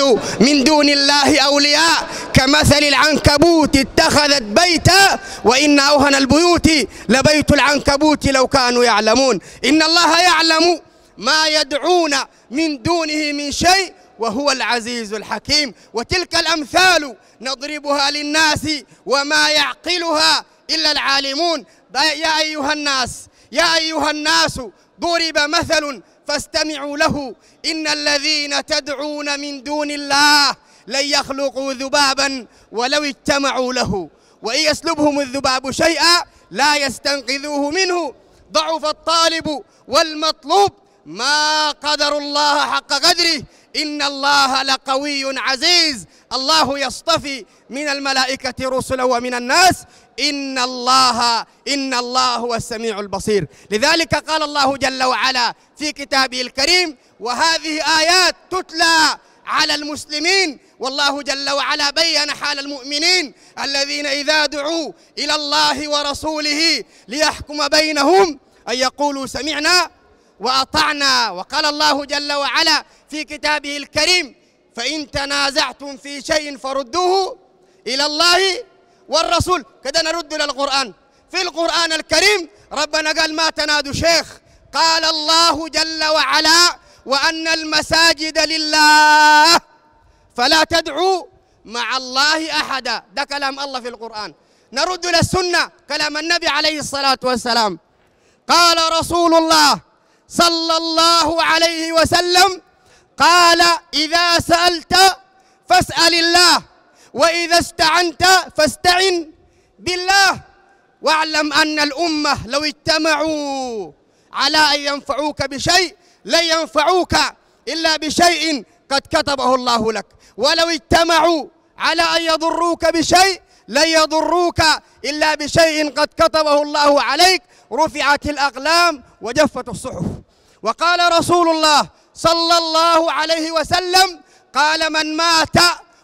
اتخذوا من دون الله أولياء كمثل العنكبوت اتخذت بيتا وإن أوهن البيوت لبيت العنكبوت لو كانوا يعلمون إن الله يعلم ما يدعون من دونه من شيء وهو العزيز الحكيم وتلك الأمثال نضربها للناس وما يعقلها إلا العالمون يا أيها الناس يا أيها الناس ضرب مثل فاستمعوا له إن الذين تدعون من دون الله لن يخلقوا ذبابا ولو اجتمعوا له وإن يسلبهم الذباب شيئا لا يستنقذوه منه ضعف الطالب والمطلوب ما قدر الله حق قدره إن الله لقوي عزيز الله يصطفي من الملائكة رسلا ومن الناس إن الله إن الله هو السميع البصير لذلك قال الله جل وعلا في كتابه الكريم وهذه آيات تتلى على المسلمين والله جل وعلا بين حال المؤمنين الذين إذا دعوا إلى الله ورسوله ليحكم بينهم أن يقولوا سمعنا وأطعنا وقال الله جل وعلا في كتابه الكريم فإن تنازعتم في شيء فردوه إلى الله والرسول كذا نرد إلى القرآن في القرآن الكريم ربنا قال ما تنادوا شيخ قال الله جل وعلا وأن المساجد لله فلا تدعوا مع الله أحدا ده كلام الله في القرآن نرد إلى السنة كلام النبي عليه الصلاة والسلام قال رسول الله صلى الله عليه وسلم قال إذا سألت فاسأل الله وإذا استعنت فاستعن بالله واعلم أن الأمة لو اجتمعوا على أن ينفعوك بشيء لن ينفعوك إلا بشيء قد كتبه الله لك ولو اجتمعوا على أن يضروك بشيء لن يضروك إلا بشيء قد كتبه الله عليك رفعت الأقلام وجفت الصحف وقال رسول الله صلى الله عليه وسلم قال من مات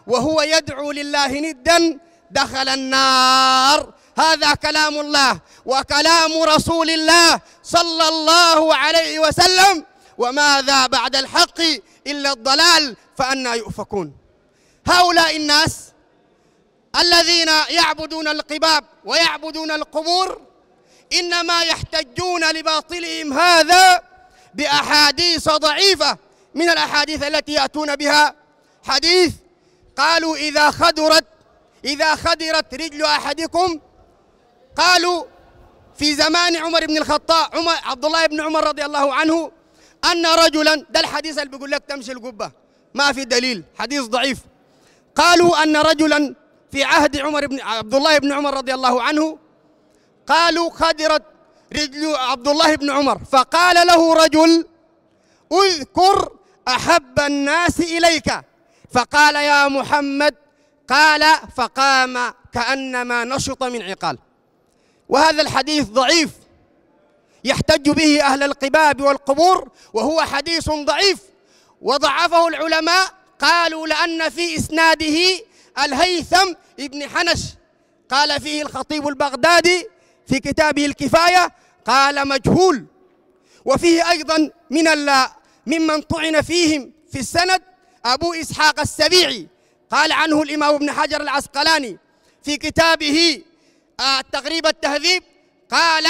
وهو يدعو لله ندا دخل النار هذا كلام الله وكلام رسول الله صلى الله عليه وسلم وماذا بعد الحق إلا الضلال فأنا يؤفكون هؤلاء الناس الذين يعبدون القباب ويعبدون القبور إنما يحتجون لباطلهم هذا بأحاديث ضعيفة من الأحاديث التي يأتون بها حديث قالوا إذا خدرت إذا خدرت رجل أحدكم قالوا في زمان عمر بن الخطاب عمر عبد الله بن عمر رضي الله عنه أن رجلا ده الحديث اللي بيقول لك تمشي القبة ما في دليل حديث ضعيف قالوا أن رجلا في عهد عمر بن عبد الله بن عمر رضي الله عنه قالوا خدرت رجل عبد الله بن عمر فقال له رجل اذكر أحب الناس إليك فقال يا محمد قال فقام كأنما نشط من عقال وهذا الحديث ضعيف يحتج به أهل القباب والقبور وهو حديث ضعيف وضعفه العلماء قالوا لأن في إسناده الهيثم ابن حنش قال فيه الخطيب البغدادي في كتابه الكفاية قال مجهول وفيه أيضا من ممن طعن فيهم في السند أبو إسحاق السبيعي قال عنه الإمام ابن حجر العسقلاني في كتابه التغريب آه، التهذيب قال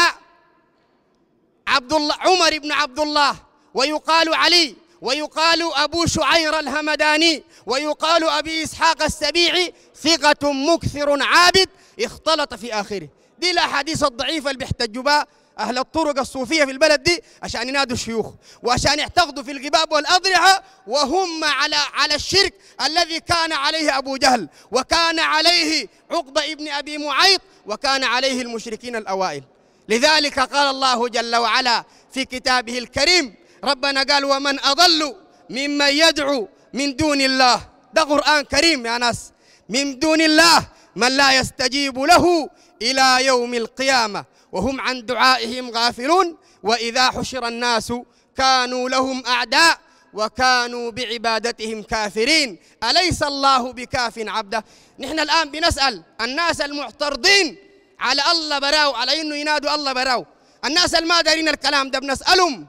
عبد الله عمر بن عبد الله ويقال علي ويقال أبو شعير الهمداني ويقال أبي إسحاق السبيعي ثقة مكثر عابد اختلط في آخره دي الاحاديث الضعيفه اللي بيحتجوا بها اهل الطرق الصوفيه في البلد دي عشان ينادوا الشيوخ وعشان يعتقدوا في الغباب والاضرحه وهم على على الشرك الذي كان عليه ابو جهل وكان عليه عقبه ابن ابي معيط وكان عليه المشركين الاوائل لذلك قال الله جل وعلا في كتابه الكريم ربنا قال ومن اضل ممن يدعو من دون الله ده قران كريم يا ناس من دون الله من لا يستجيب له إلى يوم القيامة وهم عن دعائهم غافلون وإذا حشر الناس كانوا لهم أعداء وكانوا بعبادتهم كافرين أليس الله بكاف عبده نحن الآن بنسأل الناس المعترضين على الله براو على إنه ينادوا الله براو الناس اللي ما دارين الكلام ده بنسألهم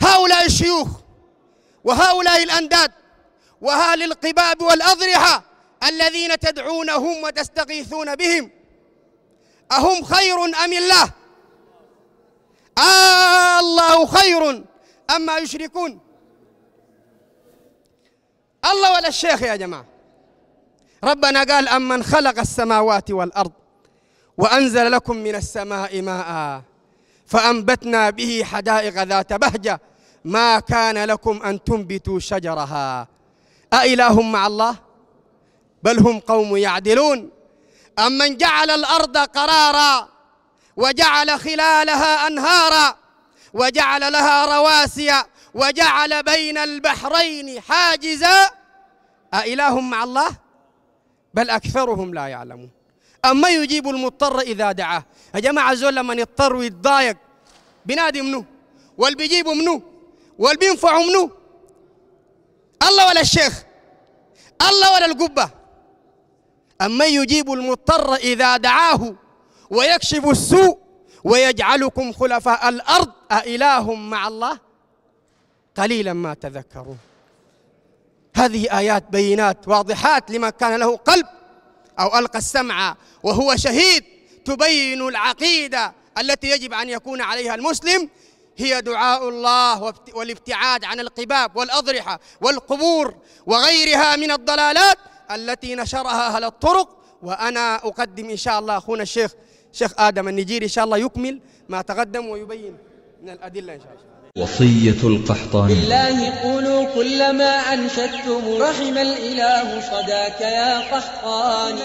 هؤلاء الشيوخ وهؤلاء الأنداد وهال القباب والأضرحة الذين تدعونهم وتستغيثون بهم أهم خير أم الله آه الله خير أما يشركون الله ولا الشيخ يا جماعة ربنا قال أمن خلق السماوات والأرض وأنزل لكم من السماء ماء فأنبتنا به حدائق ذات بهجة ما كان لكم أن تنبتوا شجرها أإله مع الله بل هم قوم يعدلون أمن جعل الأرض قرارا وجعل خلالها أنهارا وجعل لها رواسي وجعل بين البحرين حاجزا أإله مع الله بل أكثرهم لا يعلمون أما يجيب المضطر إذا دعاه يا جماعة زول لما يضطر ويتضايق بنادي منه والبيجيب منه والبينفع منه الله ولا الشيخ الله ولا القبه أمن يجيب المضطر إذا دعاه ويكشف السوء ويجعلكم خلفاء الأرض أإله مع الله قليلا ما تذكرون هذه آيات بينات واضحات لمن كان له قلب أو ألقى السمع وهو شهيد تبين العقيدة التي يجب أن يكون عليها المسلم هي دعاء الله والابتعاد عن القباب والأضرحة والقبور وغيرها من الضلالات التي نشرها على الطرق وأنا أقدم إن شاء الله أخونا الشيخ شيخ آدم النجيري إن شاء الله يكمل ما تقدم ويبين من الأدلة إن شاء الله وصية القحطاني بالله قولوا كلما أنشدتم رحم الإله صداك يا قحطاني